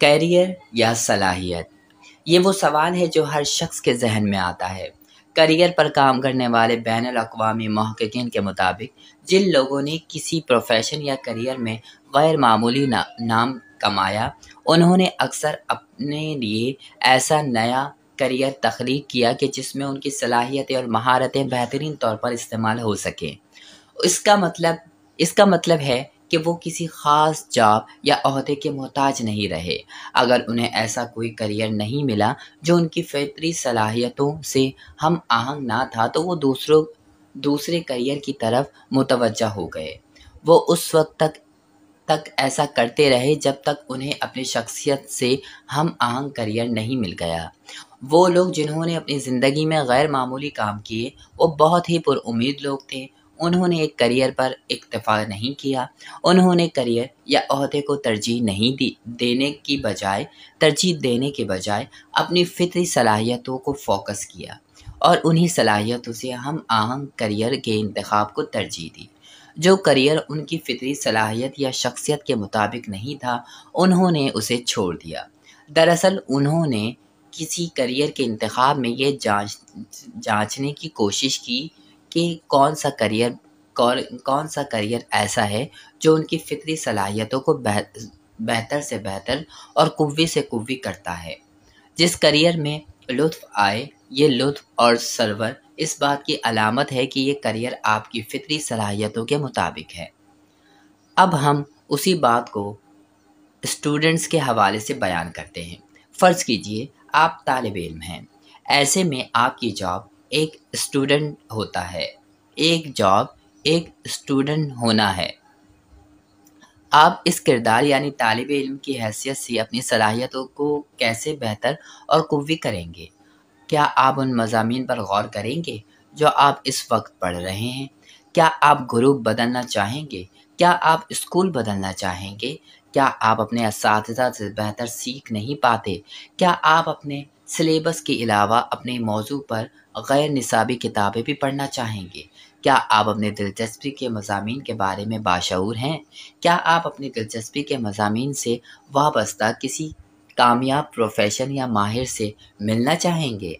career या सलाहियत ये वो सवाल है जो हर शख्स के जहन में आता है करियर पर काम करने वाले बैन अवी महकिन के मुताबिक जिन लोगों ने किसी प्रोफेशन या करियर में गैर मामूली ना, नाम कमाया उन्होंने अक्सर अपने लिए ऐसा नया करियर तख्लीक किया कि जिसमें उनकी सलाहियतें और महारतें बेहतरीन तौर पर इस्तेमाल हो सकें इसका मतलब इसका मतलब है कि वो किसी ख़ास जॉब या अहदे के मोहताज नहीं रहे अगर उन्हें ऐसा कोई करियर नहीं मिला जो उनकी फितरी सलाहियतों से हम आहंग ना था तो वो दूसरों दूसरे करियर की तरफ मुतवजह हो गए वो उस वक्त तक तक ऐसा करते रहे जब तक उन्हें अपनी शख्सियत से हम आहंग करियर नहीं मिल गया वो लोग जिन्होंने अपनी ज़िंदगी में गैर मामूली काम किए वो बहुत ही पुरुद लोग थे उन्होंने एक करियर पर इक्तफ़ा नहीं किया उन्होंने करियर या अहदे को तरजीह नहीं दी देने की बजाय तरजीह देने के बजाय अपनी फितरी सलाहियतों को फोकस किया और उन्हीं सलाहियतों से हम आहंग करियर के इंतखब को तरजीह दी जो करियर उनकी फितरी सलाहियत या शख्सियत के मुताबिक नहीं था उन्होंने उसे छोड़ दिया दरअसल उन्होंने किसी करियर के इंतखब में ये जांच जांचने की कोशिश की कि कौन सा करियर कौन कौन सा करियर ऐसा है जो उनकी फितरी सलाहियतों को बेह बेहतर से बेहतर और कुवी से कुवी करता है जिस करियर में लुत्फ आए ये लुत्फ और सरवर इस बात की अलामत है कि ये करियर आपकी फ़ितरी सलाहियतों के मुताबिक है अब हम उसी बात को स्टूडेंट्स के हवाले से बयान करते हैं फ़र्ज़ कीजिए आप तालब इल्म हैं ऐसे में आपकी जॉब एक स्टूडेंट होता है एक जॉब एक स्टूडेंट होना है आप इस किरदार यानी तालब इल्म की हैसियत से अपनी सलाहियतों को कैसे बेहतर और कुवी करेंगे क्या आप उन मजामी पर गौर करेंगे जो आप इस वक्त पढ़ रहे हैं क्या आप ग्रुप बदलना चाहेंगे क्या आप स्कूल बदलना चाहेंगे क्या आप अपने इस बेहतर सीख नहीं पाते क्या आप अपने सिलेबस के अलावा अपने मौजू पर गैर निसाबी किताबें भी पढ़ना चाहेंगे क्या आप अपने दिलचस्पी के मजामी के बारे में बाशूर हैं क्या आप अपनी दिलचस्पी के मजामी से वाबस्ता किसी कामयाब प्रोफेशन या माहिर से मिलना चाहेंगे